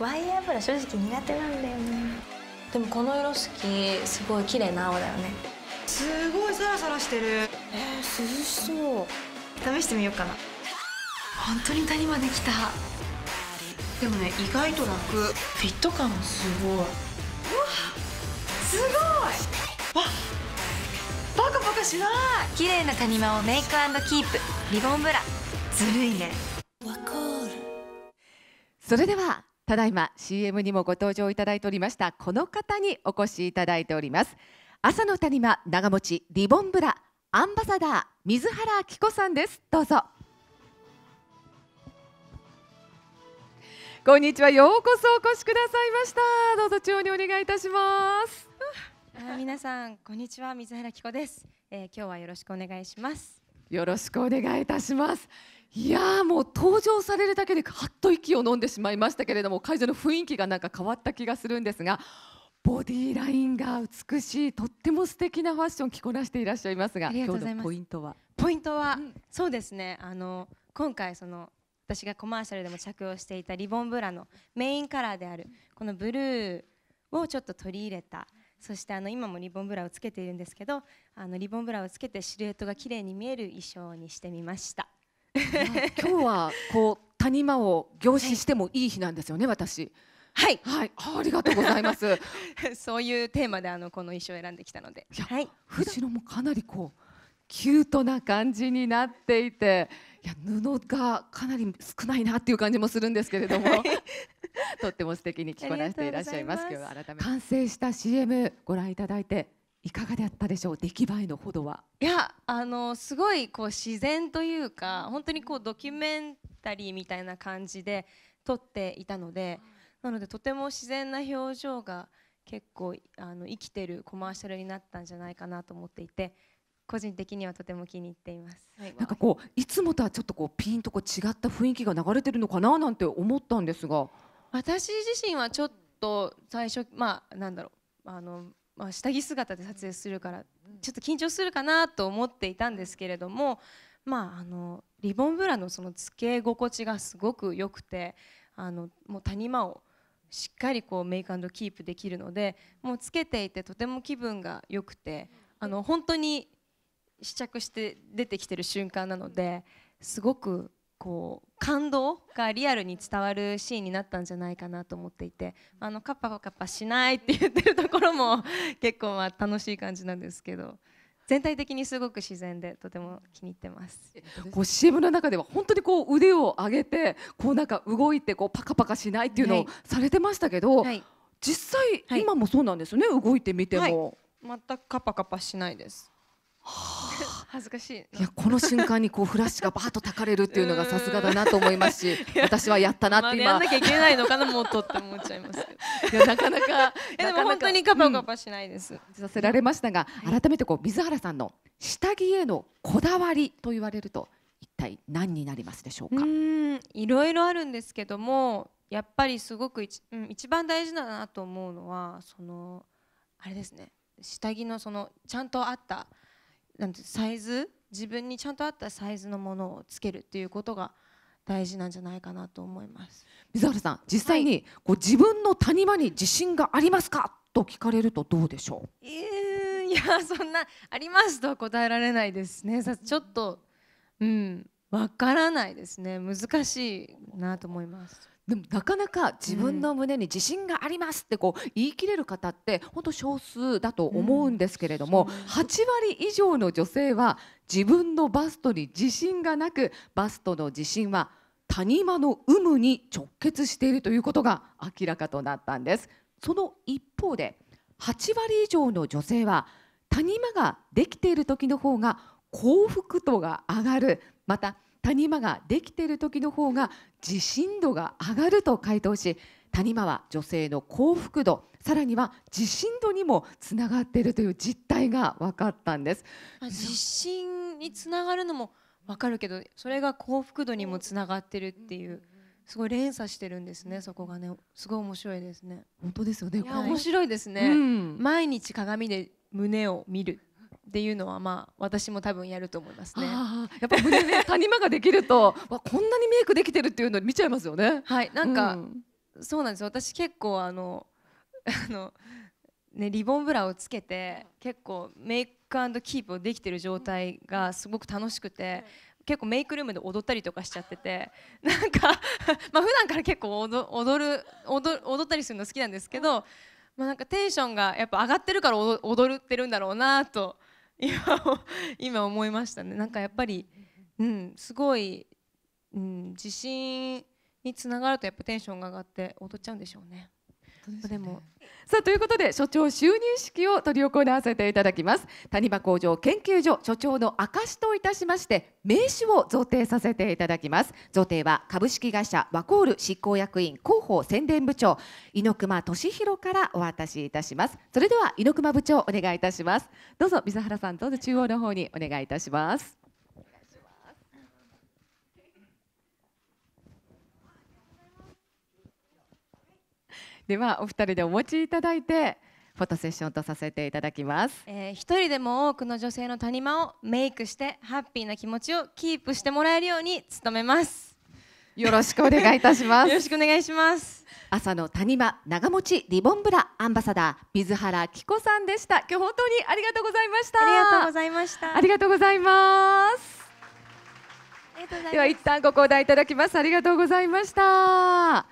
ワイヤー油正直苦手なんだよねでもこの色好きすごい綺麗な青だよねすごいサラサラしてるえー、涼しそう試してみようかな本当に谷間できたでもね意外と楽フィット感もすごいうわすごいわパカパカしない綺麗な谷間をメイクキープリボンブラずるいねそれではただいま CM にもご登場いただいておりましたこの方にお越しいただいております朝の谷間長持ちリボンブラアンバサダー水原希子さんですどうぞこんにちはようこそお越しくださいましたどうぞ中央にお願いいたします皆さんこんにちは水原希子です、えー、今日はよろしくお願いしますよろしくお願いいたしますいやもう登場されるだけではっと息を飲んでしまいましたけれども会場の雰囲気がなんか変わった気がするんですがボディーラインが美しいとっても素敵なファッション着こなしていらっしゃいますががポイントはポイントは、うん、そうですねあの今回その私がコマーシャルでも着用していたリボンブラのメインカラーであるこのブルーをちょっと取り入れたそしてあの今もリボンブラをつけているんですけどあのリボンブラをつけてシルエットが綺麗に見える衣装にしてみました今日はこう谷間を凝視してもいい日なんですよね、はい、私。はい、はい、ありがとうございます。そういうテーマであのこの衣装を選んできたので。いはい、藤野もかなりこう。キュートな感じになっていていや布がかなり少ないなっていう感じもするんですけれども、はい、とっても素敵に着こなしていらっしゃいます今日は改め完成した CM ご覧いただいていかがだったでしょう出来栄えのほどはいやあのすごいこう自然というか本当にこうドキュメンタリーみたいな感じで撮っていたのでなのでとても自然な表情が結構あの生きてるコマーシャルになったんじゃないかなと思っていて個人的にはとても気に入っています。なんかこういつもとはちょっとこうピンとこう違った雰囲気が流れてるのかななんて思ったんですが、私自身はちょっと最初まあなんだろうあのまあ、下着姿で撮影するからちょっと緊張するかなと思っていたんですけれども、まあ、あのリボンブラのそのつけ心地がすごく良くてあのもう谷間をしっかりこうメイクキープできるのでもうつけていてとても気分が良くてあの本当に試着して出てきてる瞬間なのですごくこう感動がリアルに伝わるシーンになったんじゃないかなと思っていてあのカッパカッパしないって言ってるところも 結構まあ楽しい感じなんですけど。全体的にすごく自然でとても気に入ってます。こう CM の中では本当にこう腕を上げてこうなんか動いてこうパカパカしないっていうのをされてましたけど、はい実際、今もそうなんですね、はい、動いてみても、全くカパカパしないです。はあ恥ずかしいいやこの瞬間にこうフラッシュがバーッとたかれるっていうのがさすがだなと思いますし 私はやったなって今、まあ、やんなきゃいけないのかなもっとって思っちゃいます いやなかなか でも本当にカパカパしないです、うん、させられましたが、改めてこう水原さんの下着へのこだわりと言われると一体何になりますでしょうかいろいろあるんですけどもやっぱりすごく一,、うん、一番大事だなと思うのはそのあれですね下着のそのちゃんとあったなんてサイズ自分にちゃんと合ったサイズのものをつけるっていうことが大事なんじゃないかなと思います水原さん実際にこう、自分の谷間に自信がありますかと聞かれるとどうでしょう、えー、いや そんなありますとは答えられないですねちょっとうんわからないですね難しいなと思いますでもなかなか自分の胸に自信がありますってこう言い切れる方って本当少数だと思うんですけれども、8割以上の女性は自分のバストに自信がなくバストの自信は谷間の有無に直結しているということが明らかとなったんですその一方で8割以上の女性は谷間ができている時の方が幸福度が上がるまた谷間ができている時の方が自信度が上がると回答し谷間は女性の幸福度さらには自信度にもつながっているという実態が分かったんです。自信につながるのも分かるけどそれが幸福度にもつながってるっていう。すごい連鎖してるんですね。そこがね、すごい面白いですね。本当ですよね。面白いですね、うん。毎日鏡で胸を見るっていうのはまあ私も多分やると思いますね。やっぱ胸ね谷間ができるとわこんなにメイクできてるっていうの見ちゃいますよね。はいなんか、うん、そうなんですよ私結構あの あのねリボンブラをつけて結構メイクキープをできてる状態がすごく楽しくて。結構メイクルームで踊ったりとかしちゃっててなんか まあ普段から結構踊る踊踊ったりするの好きなんですけど、まあ、なんかテンションがやっぱ上がってるから踊ってるんだろうなと今 今思いましたねなんかやっぱり、うん、すごい、うん、自信につながるとやっぱテンションが上がって踊っちゃうんでしょうね。でねでもさあということで所長就任式を執り行わせていただきます谷場工場研究所所長の証といたしまして名刺を贈呈させていただきます贈呈は株式会社ワコール執行役員広報宣伝部長猪熊俊博からお渡しいたしますそれでは猪熊部長お願いいたしますどうぞ水原さんどうぞ中央の方にお願いいたしますではお二人でお持ちいただいてフォトセッションとさせていただきます、えー、一人でも多くの女性の谷間をメイクしてハッピーな気持ちをキープしてもらえるように努めますよろしくお願いいたしますよろしくお願いします朝の谷間長持ちリボンブラアンバサダー水原希子さんでした今日本当にありがとうございましたありがとうございましたありがとうございますでは一旦ご交代いただきますありがとうございました